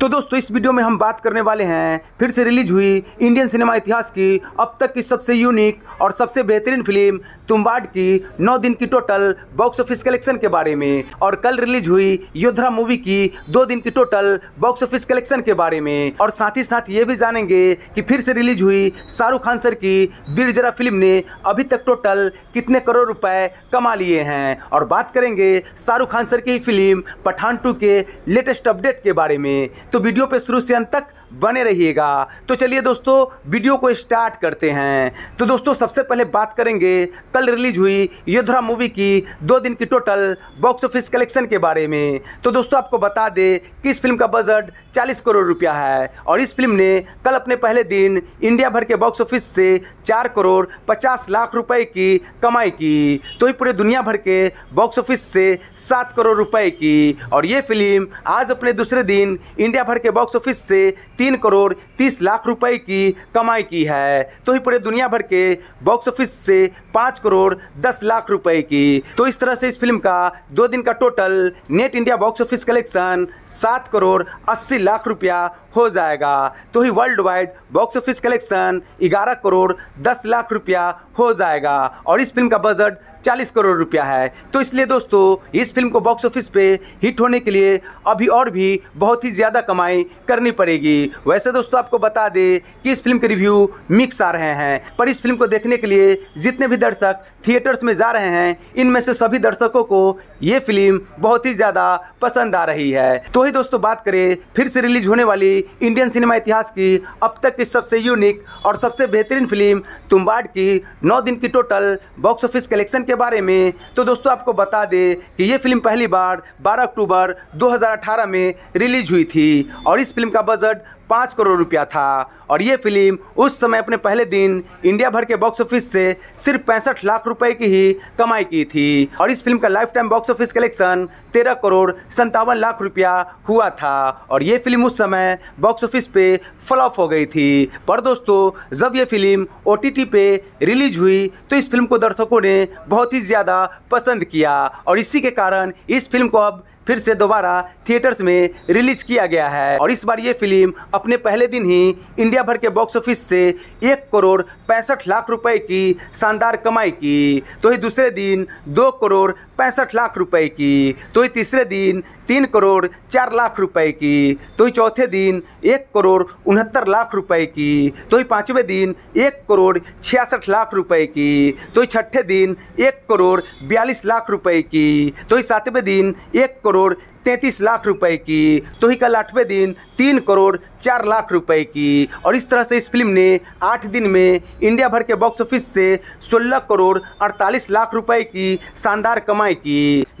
तो दोस्तों इस वीडियो में हम बात करने वाले हैं फिर से रिलीज हुई इंडियन सिनेमा इतिहास की अब तक की सबसे यूनिक और सबसे बेहतरीन फिल्म तुम्बाड की नौ दिन की टोटल बॉक्स ऑफिस कलेक्शन के बारे में और कल रिलीज हुई योद्धा मूवी की दो दिन की टोटल बॉक्स ऑफिस कलेक्शन के बारे में और साथ ही साथ ये भी जानेंगे कि फिर से रिलीज हुई शाहरुख खान सर की वीर जरा फिल्म ने अभी तक टोटल कितने करोड़ रुपए कमा लिए हैं और बात करेंगे शाहरुख खान सर की फिल्म पठान टू के लेटेस्ट अपडेट के बारे में तो वीडियो पे शुरू से अंत तक बने रहिएगा तो चलिए दोस्तों वीडियो को स्टार्ट करते हैं तो दोस्तों सबसे पहले बात करेंगे कल रिलीज हुई योधरा मूवी की दो दिन की टोटल बॉक्स ऑफिस कलेक्शन के बारे में तो दोस्तों आपको बता दें कि इस फिल्म का बजट 40 करोड़ रुपया है और इस फिल्म ने कल अपने पहले दिन इंडिया भर के बॉक्स ऑफिस से चार करोड़ पचास लाख रुपए की कमाई की तो ये पूरे दुनिया भर के बॉक्स ऑफिस से सात करोड़ रुपए की और ये फिल्म आज अपने दूसरे दिन इंडिया भर के बॉक्स ऑफिस से तीन करोड़ तीस लाख रुपए की कमाई की है तो ही पूरे दुनिया भर के बॉक्स ऑफिस से पाँच करोड़ दस लाख रुपए की तो इस तरह से इस फिल्म का दो दिन का total net India box office collection सात करोड़ अस्सी लाख रुपया हो जाएगा तो ही world wide box office collection ग्यारह करोड़ दस लाख रुपया हो जाएगा और इस फिल्म का बजट चालीस करोड़ रुपया है तो इसलिए दोस्तों इस फिल्म को बॉक्स ऑफिस पे हिट होने के लिए अभी और भी बहुत ही ज़्यादा कमाई करनी पड़ेगी वैसे दोस्तों आपको बता दें कि इस फिल्म के रिव्यू मिक्स आ रहे हैं पर इस फिल्म को देखने के लिए जितने भी दर्शक थिएटर्स में जा रहे हैं इनमें से सभी दर्शकों को ये फिल्म बहुत ही ज़्यादा पसंद आ रही है तो ही दोस्तों बात करें फिर से रिलीज होने वाली इंडियन सिनेमा इतिहास की अब तक की सबसे यूनिक और सबसे बेहतरीन फिल्म तुम्बाड़ की नौ दिन की टोटल बॉक्स ऑफिस कलेक्शन के बारे में तो दोस्तों आपको बता दें कि ये फिल्म पहली बार 12 अक्टूबर 2018 में रिलीज हुई थी और इस फिल्म का बजट पाँच करोड़ रुपया था और ये फिल्म उस समय अपने पहले दिन इंडिया भर के बॉक्स ऑफिस से सिर्फ पैंसठ लाख रुपए की ही कमाई की थी और इस फिल्म का lifetime box office collection तेरह करोड़ संतावन लाख रुपया हुआ था और ये फिल्म उस समय बॉक्स ऑफिस पे फ्लॉप हो गई थी पर दोस्तों जब ये फिल्म ओ पे रिलीज हुई तो इस फिल्म को दर्शकों ने बहुत ही ज़्यादा पसंद किया और इसी के कारण इस फिल्म को अब फिर से दोबारा थिएटर्स में रिलीज किया गया है और इस बार ये फिल्म अपने पहले दिन ही इंडिया भर के बॉक्स ऑफिस से एक करोड़ पैंसठ लाख रुपए की शानदार कमाई की तो ही दूसरे दिन दो करोड़ पैंसठ लाख रुपए की तो ही तीसरे दिन तीन करोड़ चार लाख रुपए की तो ही चौथे दिन एक करोड़ उनहत्तर लाख रुपए की तो ही पाँचवें दिन एक करोड़ छियासठ लाख रुपए की तो ही छठे दिन एक करोड़ बयालीस लाख रुपए की तो ही सातवें दिन एक करोड़ करोड़ तैंतीस लाख रुपए की तो ही कल आठवें दिन तीन करोड़ चार लाख रुपए की और इस तरह से इस फिल्म ने आठ दिन में इंडिया भर के बॉक्स ऑफिस से सोलह करोड़ अड़तालीस लाख रुपए की शानदार कमाई की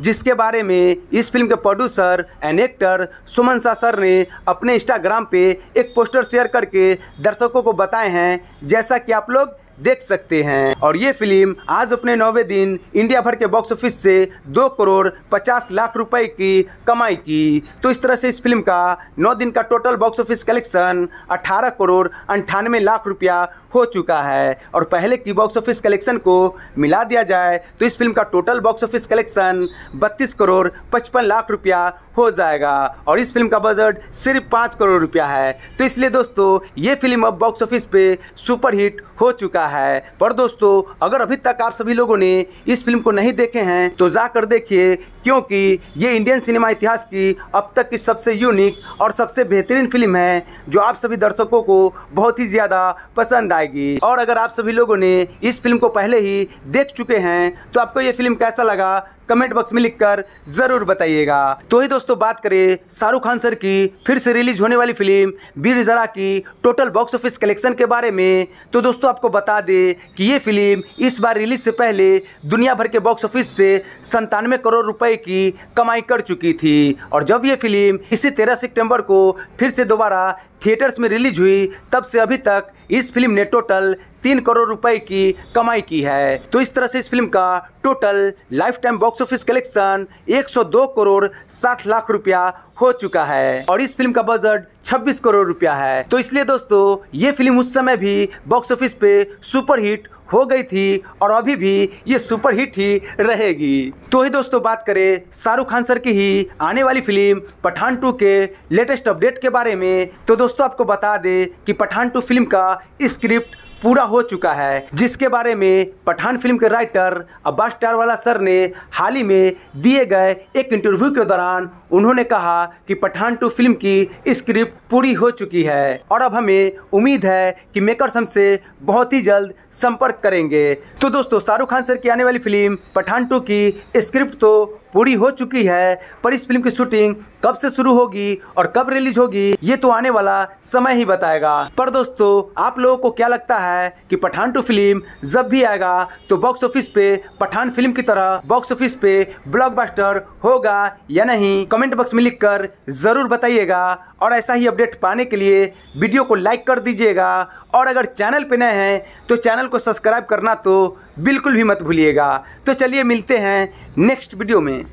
जिसके बारे में इस फिल्म के producer and actor Suman Shah sir ने अपने इंस्टाग्राम पे एक पोस्टर शेयर करके दर्शकों को बताए हैं जैसा कि आप लोग देख सकते हैं और ये फिल्म आज अपने नौवे दिन इंडिया भर के बॉक्स ऑफिस से दो करोड़ पचास लाख रुपए की कमाई की तो इस तरह से इस फिल्म का नौ दिन का टोटल बॉक्स ऑफिस कलेक्शन अठारह करोड़ अंठानवे लाख रुपया हो चुका है और पहले की बॉक्स ऑफिस कलेक्शन को मिला दिया जाए तो इस फिल्म का टोटल बॉक्स ऑफिस कलेक्शन बत्तीस करोड़ पचपन लाख रुपया हो जाएगा और इस फिल्म का बजट सिर्फ पाँच करोड़ रुपया है तो इसलिए दोस्तों ये फिल्म अब बॉक्स ऑफिस पे सुपरहिट हो चुका है है पर दोस्तों अगर अभी तक आप सभी लोगों ने इस फिल्म को नहीं देखे हैं तो जाकर देखिए क्योंकि ये इंडियन सिनेमा इतिहास की अब तक की सबसे यूनिक और सबसे बेहतरीन फिल्म है जो आप सभी दर्शकों को बहुत ही ज़्यादा पसंद आएगी और अगर आप सभी लोगों ने इस फिल्म को पहले ही देख चुके हैं तो आपको ये फिल्म कैसा लगा कमेंट बॉक्स में लिखकर जरूर बताइएगा तो ही दोस्तों बात करें शाहरुख खान सर की फिर से रिलीज होने वाली फिल्म वीर जरा की टोटल बॉक्स ऑफिस कलेक्शन के बारे में तो दोस्तों आपको बता दें कि ये फिल्म इस बार रिलीज से पहले दुनिया भर के बॉक्स ऑफिस से संतानवे करोड़ रुपए की कमाई कर चुकी थी और जब ये फिल्म इसी तेरह सितंबर को फिर से दोबारा थिएटर्स में रिलीज हुई तब से अभी तक इस फिल्म ने टोटल तीन करोड़ रुपए की कमाई की है तो इस तरह से इस फिल्म का total lifetime box office collection 102 crore 60 lakh रुपया हो चुका है और इस फिल्म का बजट 26 करोड़ रुपया है तो इसलिए दोस्तों ये फिल्म उस समय भी बॉक्स ऑफिस पे सुपरहिट हो गई थी और अभी भी ये सुपरहिट ही रहेगी तो ही दोस्तों बात करें शाहरुख खान सर की ही आने वाली फिल्म पठान टू के लेटेस्ट अपडेट के बारे में तो दोस्तों आपको बता दे कि पठान टू फिल्म का स्क्रिप्ट पूरा हो चुका है जिसके बारे में पठान फिल्म के राइटर अब्बास टारवाला सर ने हाल ही में दिए गए एक इंटरव्यू के दौरान उन्होंने कहा कि पठान टू फिल्म की स्क्रिप्ट पूरी हो चुकी है और अब हमें उम्मीद है कि मेकर्स हमसे बहुत ही जल्द संपर्क करेंगे तो दोस्तों शाहरुख खान सर की आने वाली फिल्म पठान टू की स्क्रिप्ट तो पूरी हो चुकी है पर इस फिल्म की शूटिंग कब से शुरू होगी और कब रिलीज होगी ये तो आने वाला समय ही बताएगा पर दोस्तों आप लोगों को क्या लगता है कि पठान टू फिल्म जब भी आएगा तो बॉक्स ऑफिस पे पठान फिल्म की तरह बॉक्स ऑफिस पे ब्लॉकबस्टर होगा या नहीं कमेंट बॉक्स में लिखकर जरूर बताइएगा और ऐसा ही अपडेट पाने के लिए वीडियो को लाइक कर दीजिएगा और अगर चैनल पर नए हैं तो चैनल को सब्सक्राइब करना तो बिल्कुल भी मत भूलिएगा तो चलिए मिलते हैं नेक्स्ट वीडियो में